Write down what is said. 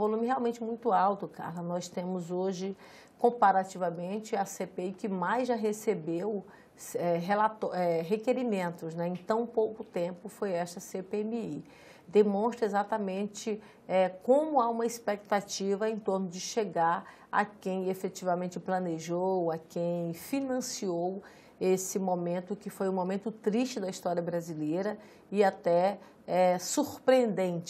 volume realmente muito alto, Carla. Nós temos hoje, comparativamente, a CPI que mais já recebeu é, é, requerimentos né? em tão pouco tempo foi esta CPMI. Demonstra exatamente é, como há uma expectativa em torno de chegar a quem efetivamente planejou, a quem financiou esse momento que foi um momento triste da história brasileira e até é, surpreendente